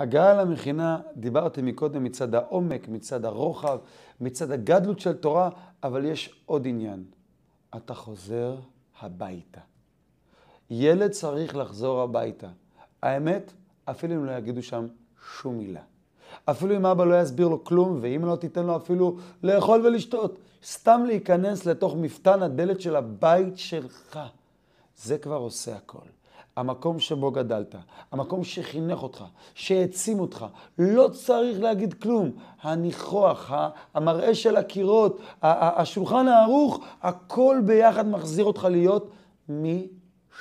הגעה למכינה, דיברתי מקודם מצד העומק, מצד הרוחב, מצד הגדלות של תורה, אבל יש עוד עניין. אתה חוזר הביתה. ילד צריך לחזור הביתה. האמת, אפילו אם לא יגידו שם שום מילה. אפילו אם אבא לא יסביר לו כלום, ואם לא תיתן לו אפילו לאכול ולשתות. סתם להיכנס לתוך מפתן הדלת של הבית שלך. זה כבר עושה הכל. המקום שבו גדלת, המקום שחינך אותך, שהעצים אותך, לא צריך להגיד כלום. הניחוח, המראה של הקירות, השולחן הערוך, הכל ביחד מחזיר אותך להיות מי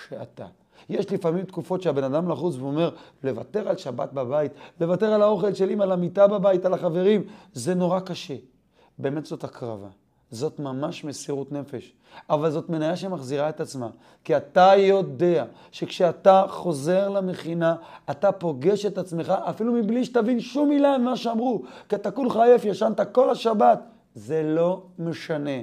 שאתה. יש לפעמים תקופות שהבן אדם לחוץ ואומר, לוותר על שבת בבית, לוותר על האוכל של אמא, על המיטה בבית, על החברים, זה נורא קשה. באמת זאת הקרבה. זאת ממש מסירות נפש. אבל זאת מניה שמחזירה את עצמה. כי אתה יודע שכשאתה חוזר למכינה, אתה פוגש את עצמך, אפילו מבלי שתבין שום מילה ממה שאמרו. כי אתה כולך עייף, ישנת כל השבת. זה לא משנה.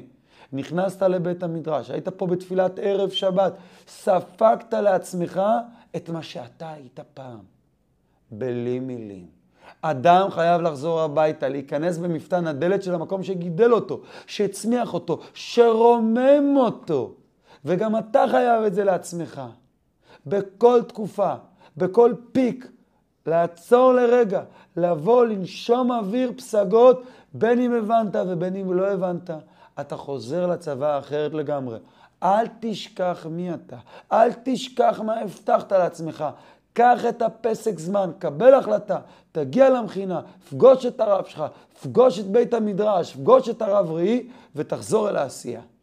נכנסת לבית המדרש, היית פה בתפילת ערב שבת, ספגת לעצמך את מה שאתה היית פעם. בלי מילים. אדם חייב לחזור הביתה, להיכנס במפתן הדלת של המקום שגידל אותו, שהצמיח אותו, שרומם אותו. וגם אתה חייב את זה לעצמך. בכל תקופה, בכל פיק, לעצור לרגע, לבוא, לנשום אוויר פסגות, בין אם הבנת ובין אם לא הבנת. אתה חוזר לצבא האחרת לגמרי. אל תשכח מי אתה, אל תשכח מה הבטחת לעצמך. קח את הפסק זמן, קבל החלטה, תגיע למכינה, פגוש את הרב שלך, פגוש את בית המדרש, פגוש את הרב ראי ותחזור אל העשייה.